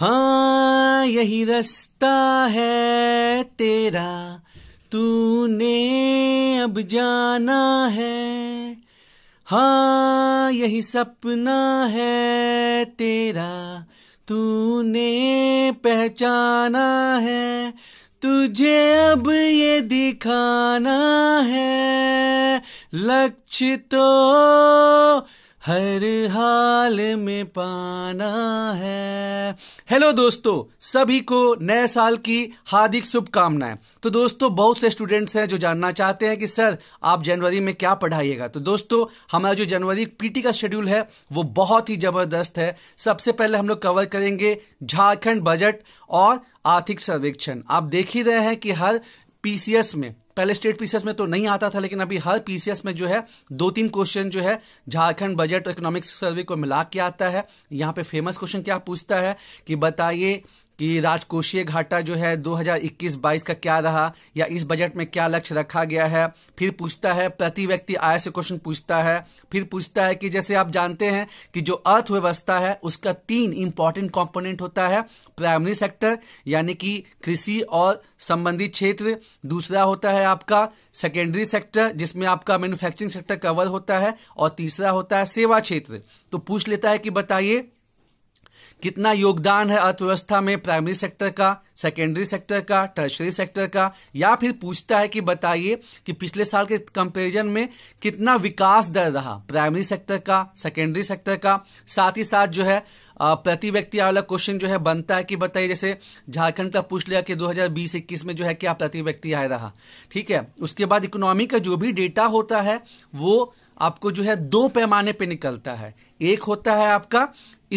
हाँ यही रास्ता है तेरा तूने अब जाना है हाँ यही सपना है तेरा तूने पहचाना है तुझे अब ये दिखाना है लक्ष्य तो हर हाल में पाना है हेलो दोस्तों सभी को नए साल की हार्दिक शुभकामनाएं तो दोस्तों बहुत से स्टूडेंट्स हैं जो जानना चाहते हैं कि सर आप जनवरी में क्या पढ़ाइएगा तो दोस्तों हमारा जो जनवरी पीटी का शेड्यूल है वो बहुत ही ज़बरदस्त है सबसे पहले हम लोग कवर करेंगे झारखंड बजट और आर्थिक सर्वेक्षण आप देख ही रहे हैं कि हर पीसीएस में पहले स्टेट पीसीएस में तो नहीं आता था लेकिन अभी हर पीसीएस में जो है दो तीन क्वेश्चन जो है झारखंड बजट इकोनॉमिक्स सर्वे को मिला के आता है यहाँ पे फेमस क्वेश्चन क्या पूछता है कि बताइए कि राजकोषीय घाटा जो है 2021-22 का क्या रहा या इस बजट में क्या लक्ष्य रखा गया है फिर पूछता है प्रति व्यक्ति आय से क्वेश्चन पूछता है फिर पूछता है कि जैसे आप जानते हैं कि जो अर्थव्यवस्था है उसका तीन इंपॉर्टेंट कंपोनेंट होता है प्राइमरी सेक्टर यानी कि कृषि और संबंधित क्षेत्र दूसरा होता है आपका सेकेंडरी सेक्टर जिसमें आपका मैन्युफैक्चरिंग सेक्टर कवर होता है और तीसरा होता है सेवा क्षेत्र तो पूछ लेता है कि बताइए कितना योगदान है अर्थव्यवस्था में प्राइमरी सेक्टर का सेकेंडरी सेक्टर का टर्शरी सेक्टर का या फिर पूछता है कि बताइए कि पिछले साल के कंपेरिजन में कितना विकास दर रहा प्राइमरी सेक्टर का सेकेंडरी सेक्टर का साथ ही साथ जो है प्रति व्यक्ति वाला क्वेश्चन जो है बनता है कि बताइए जैसे झारखंड का पूछ लिया कि 2020-21 में जो है क्या प्रति व्यक्ति आय रहा ठीक है उसके बाद इकोनॉमी का जो भी डेटा होता है वो आपको जो है दो पैमाने पे निकलता है एक होता है आपका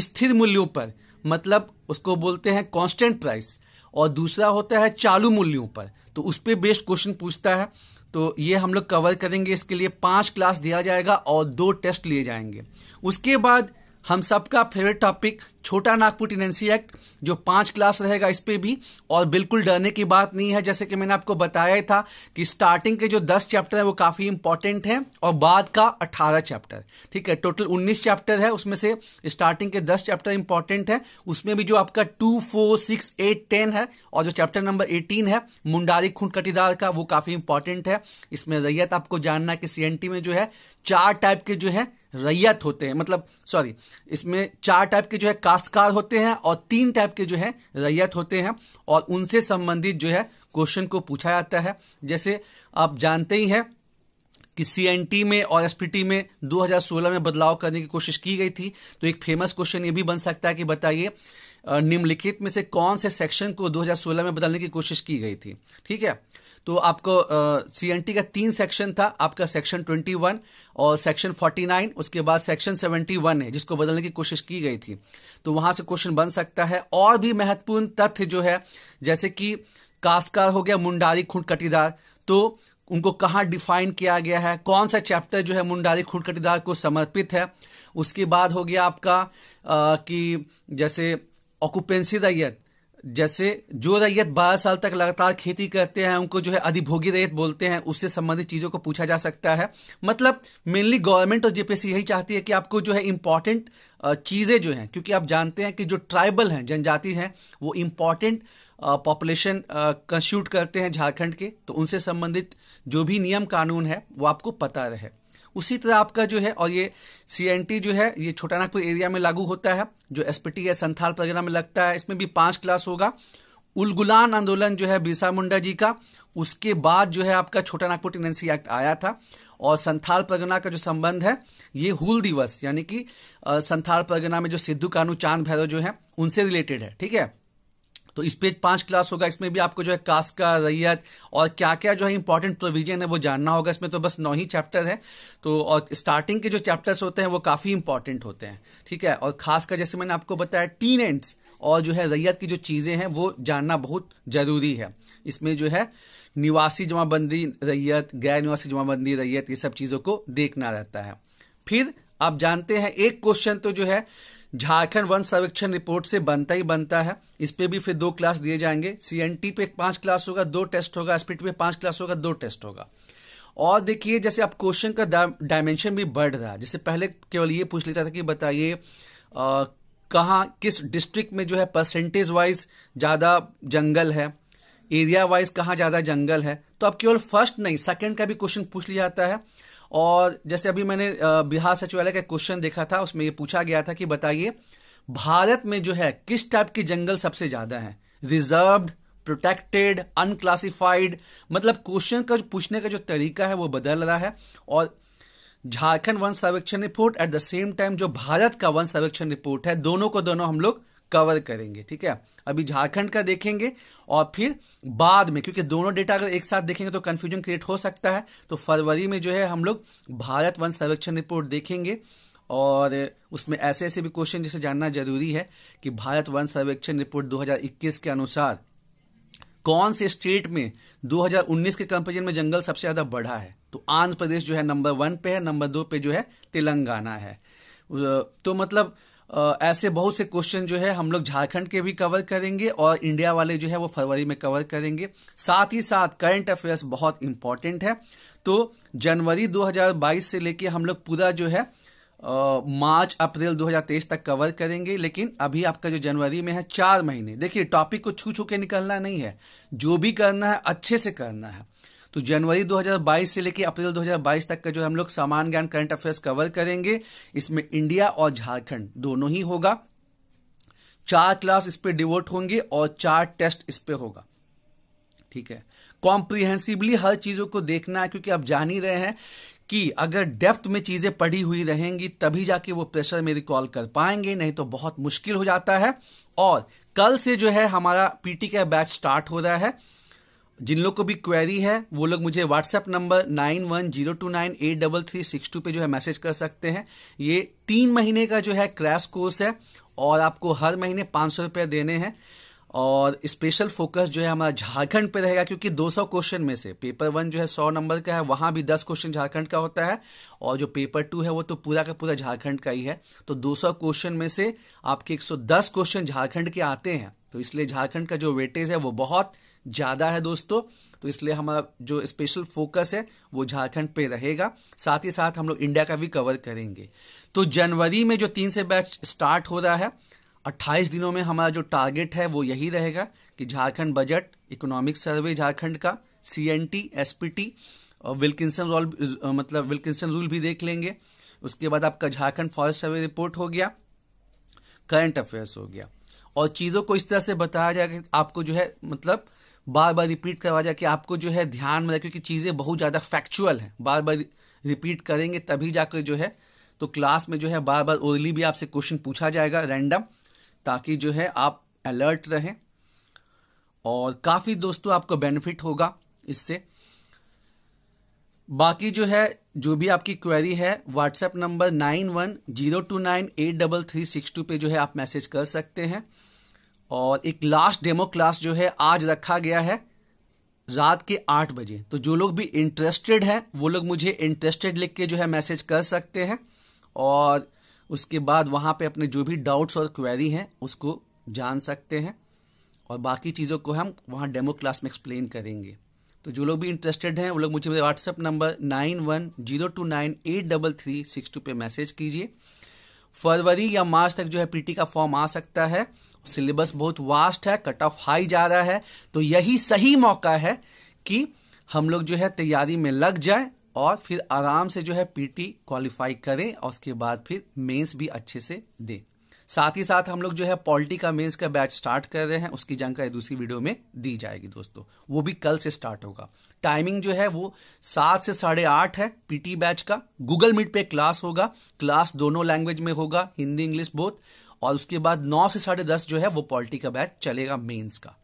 स्थिर मूल्यों पर मतलब उसको बोलते हैं कांस्टेंट प्राइस और दूसरा होता है चालू मूल्यों पर तो उस पर बेस्ड क्वेश्चन पूछता है तो ये हम लोग कवर करेंगे इसके लिए पांच क्लास दिया जाएगा और दो टेस्ट लिए जाएंगे उसके बाद हम सबका फेवरेट टॉपिक छोटा नागपुर टेनेंसी एक्ट जो पांच क्लास रहेगा इस पर भी और बिल्कुल डरने की बात नहीं है जैसे कि मैंने आपको बताया था कि स्टार्टिंग के जो दस चैप्टर है वो काफ़ी इंपॉर्टेंट है और बाद का अठारह चैप्टर ठीक है टोटल उन्नीस चैप्टर है उसमें से स्टार्टिंग के दस चैप्टर इंपॉर्टेंट है उसमें भी जो आपका two four six eight ten है और जो चैप्टर नंबर एटीन है मुंडारी खून कटीदार का वो काफ़ी इंपॉर्टेंट है इसमें रैयत आपको जानना है कि सी में जो है चार टाइप के जो है रैयत होते हैं मतलब सॉरी इसमें चार टाइप के जो है काश्तकार होते हैं और तीन टाइप के जो है रैयत होते हैं और उनसे संबंधित जो है क्वेश्चन को पूछा जाता है जैसे आप जानते ही हैं कि सी में और एस में 2016 में बदलाव करने की कोशिश की गई थी तो एक फेमस क्वेश्चन ये भी बन सकता है कि बताइए निम्नलिखित में से कौन से सेक्शन को 2016 में बदलने की कोशिश की गई थी ठीक है तो आपको सी uh, का तीन सेक्शन था आपका सेक्शन 21 और सेक्शन 49 उसके बाद सेक्शन 71 है जिसको बदलने की कोशिश की गई थी तो वहां से क्वेश्चन बन सकता है और भी महत्वपूर्ण तथ्य जो है जैसे कि कास्कार हो गया मुंडारी खूंट कटीदार तो उनको कहाँ डिफाइन किया गया है कौन सा चैप्टर जो है मुंडारी कटीदार को समर्पित है उसके बाद हो गया आपका uh, कि जैसे ऑक्युपेंसी दैत जैसे जो रैयत बारह साल तक लगातार खेती करते हैं उनको जो है अधिभोगी रैयत बोलते हैं उससे संबंधित चीज़ों को पूछा जा सकता है मतलब मेनली गवर्नमेंट और जेपीएससी यही चाहती है कि आपको जो है इम्पॉर्टेंट चीज़ें जो हैं क्योंकि आप जानते हैं कि जो ट्राइबल हैं जनजाति हैं वो इम्पॉर्टेंट पॉपुलेशन कंस्टिट्यूट करते हैं झारखंड के तो उनसे संबंधित जो भी नियम कानून है वो आपको पता रहे उसी तरह आपका जो है और ये सी जो है ये छोटा नागपुर एरिया में लागू होता है जो एस है संथाल परगना में लगता है इसमें भी पांच क्लास होगा उलगुलान आंदोलन जो है बिरसा मुंडा जी का उसके बाद जो है आपका छोटा नागपुर टेनेंसी एक्ट आया था और संथाल परगना का जो संबंध है ये हुल दिवस यानी कि संथाल परगना में जो सिद्धू कानू चांद भैरव जो है उनसे रिलेटेड है ठीक है तो इस पे पांच क्लास होगा इसमें भी आपको जो है कास्ट का रैयत और क्या क्या जो है इंपॉर्टेंट प्रोविजन है वो जानना होगा इसमें तो बस नौ ही चैप्टर है तो और स्टार्टिंग के जो चैप्टर्स होते हैं वो काफ़ी इंपॉर्टेंट होते हैं ठीक है और खासकर जैसे मैंने आपको बताया टीन एंड्स और जो है रैयत की जो चीज़ें हैं वो जानना बहुत ज़रूरी है इसमें जो है निवासी जमाबंदी रैयत गैर निवासी जमाबंदी रैयत ये सब चीज़ों को देखना रहता है फिर आप जानते हैं एक क्वेश्चन तो जो है झारखंड वन सर्वेक्षण रिपोर्ट से बनता ही बनता है इस पे भी फिर दो क्लास दिए जाएंगे सीएनटी पे पांच क्लास होगा दो टेस्ट होगा स्पीड पे पांच क्लास होगा दो टेस्ट होगा और देखिए जैसे आप क्वेश्चन का डायमेंशन भी बढ़ रहा है जैसे पहले केवल ये पूछ लेता था कि बताइए कहाँ किस डिस्ट्रिक्ट में जो है परसेंटेज वाइज ज़्यादा जंगल है एरिया वाइज कहाँ ज़्यादा जंगल है तो अब केवल फर्स्ट नहीं सेकंड का भी क्वेश्चन पूछ लिया जाता है और जैसे अभी मैंने बिहार सचिवालय का क्वेश्चन देखा था उसमें ये पूछा गया था कि बताइए भारत में जो है किस टाइप के जंगल सबसे ज्यादा है रिजर्व प्रोटेक्टेड अनक्लासिफाइड मतलब क्वेश्चन का पूछने का जो तरीका है वो बदल रहा है और झारखंड वन सर्वेक्षण report at the same time जो भारत का वन सर्वेक्षण रिपोर्ट है दोनों को दोनों हम लोग कवर करेंगे ठीक है अभी झारखंड का देखेंगे और फिर बाद में क्योंकि दोनों डेटा अगर एक साथ देखेंगे तो कन्फ्यूजन क्रिएट हो सकता है तो फरवरी में जो है हम लोग भारत वन सर्वेक्षण रिपोर्ट देखेंगे और उसमें ऐसे ऐसे भी क्वेश्चन जैसे जानना जरूरी है कि भारत वन सर्वेक्षण रिपोर्ट 2021 के अनुसार कौन से स्टेट में 2019 के कंपेरिजन में जंगल सबसे ज़्यादा बढ़ा है तो आंध्र प्रदेश जो है नंबर वन पे है नंबर दो पे जो है तेलंगाना है तो मतलब ऐसे बहुत से क्वेश्चन जो है हम लोग झारखंड के भी कवर करेंगे और इंडिया वाले जो है वो फरवरी में कवर करेंगे साथ ही साथ करंट अफेयर्स बहुत इंपॉर्टेंट है तो जनवरी 2022 से लेके हम लोग पूरा जो है मार्च अप्रैल 2023 तक कवर करेंगे लेकिन अभी आपका जो जनवरी में है चार महीने देखिए टॉपिक को छू छू के निकलना नहीं है जो भी करना है अच्छे से करना है तो जनवरी 2022 से लेकर अप्रैल 2022 तक का जो हम लोग सामान ज्ञान करंट अफेयर्स कवर करेंगे इसमें इंडिया और झारखंड दोनों ही होगा चार क्लास इस पर डिवोट होंगे और चार टेस्ट इस पर होगा ठीक है कॉम्प्रिहेंसिवली हर चीजों को देखना है क्योंकि आप जान ही रहे हैं कि अगर डेप्थ में चीजें पढ़ी हुई रहेंगी तभी जाके वो प्रेशर में रिकॉल कर पाएंगे नहीं तो बहुत मुश्किल हो जाता है और कल से जो है हमारा पीटी का बैच स्टार्ट हो रहा है जिन लोग को भी क्वेरी है वो लोग मुझे WhatsApp number nine one zero two nine eight double three six two पे जो है मैसेज कर सकते हैं ये तीन महीने का जो है क्रैश कोर्स है और आपको हर महीने पांच सौ रुपये देने हैं और स्पेशल फोकस जो है हमारा झारखंड पे रहेगा क्योंकि 200 क्वेश्चन में से पेपर वन जो है 100 नंबर का है वहाँ भी 10 क्वेश्चन झारखंड का होता है और जो पेपर टू है वो तो पूरा का पूरा झारखंड का ही है तो 200 क्वेश्चन में से आपके 110 क्वेश्चन झारखंड के आते हैं तो इसलिए झारखंड का जो वेटेज है वो बहुत ज़्यादा है दोस्तों तो इसलिए हमारा जो स्पेशल फोकस है वो झारखंड पे रहेगा साथ ही साथ हम लोग इंडिया का भी कवर करेंगे तो जनवरी में जो तीन से बैच स्टार्ट हो रहा है 28 दिनों में हमारा जो टारगेट है वो यही रहेगा कि Jharkhand budget economic survey Jharkhand का C N T S P T और विल्किंसन रोल मतलब विल्किंसन रूल भी देख लेंगे उसके बाद आपका झारखंड फॉरेस्ट सर्वे रिपोर्ट हो गया करंट अफेयर्स हो गया और चीज़ों को इस तरह से बताया जाए कि आपको जो है मतलब बार बार रिपीट करवाया जाए कि आपको जो है ध्यान में रखें क्योंकि चीज़ें बहुत ज़्यादा फैक्चुअल हैं बार बार रिपीट करेंगे तभी जाकर जो है तो क्लास में जो है बार बार ओरली भी आपसे क्वेश्चन पूछा जाएगा रैंडम ताकि जो है आप अलर्ट रहें और काफ़ी दोस्तों आपको बेनिफिट होगा इससे बाकी जो है जो भी आपकी क्वेरी है WhatsApp number nine one zero two nine eight double three six two पे जो है आप मैसेज कर सकते हैं और एक लास्ट डेमो क्लास जो है आज रखा गया है रात के आठ बजे तो जो लोग भी इंटरेस्टेड हैं वो लोग मुझे इंटरेस्टेड लिख के जो है मैसेज कर सकते हैं और उसके बाद वहाँ पे अपने जो भी डाउट्स और क्वेरी हैं उसको जान सकते हैं और बाकी चीज़ों को हम वहाँ डेमो क्लास में एक्सप्लेन करेंगे तो जो लोग भी इंटरेस्टेड हैं वो लोग मुझे मेरे WhatsApp number nine one zero two nine eight double three six two पर मैसेज कीजिए फरवरी या मार्च तक जो है पीटी का फॉर्म आ सकता है सिलेबस बहुत वास्ट है कट ऑफ हाई जा रहा है तो यही सही मौका है कि हम लोग जो है तैयारी में लग जाए और फिर आराम से जो है पीटी क्वालिफाई करें और उसके बाद फिर मेंस भी अच्छे से दें साथ ही साथ हम लोग जो है पॉलिटी का मेंस का बैच स्टार्ट कर रहे हैं उसकी जानकारी दूसरी वीडियो में दी जाएगी दोस्तों वो भी कल से स्टार्ट होगा टाइमिंग जो है वो सात से साढ़े आठ है पीटी बैच का गूगल मीट पे क्लास होगा क्लास दोनों लैंग्वेज में होगा हिंदी इंग्लिश बोथ और उसके बाद नौ से साढ़े दस जो है वो पॉलिटी का बैच चलेगा मेन्स का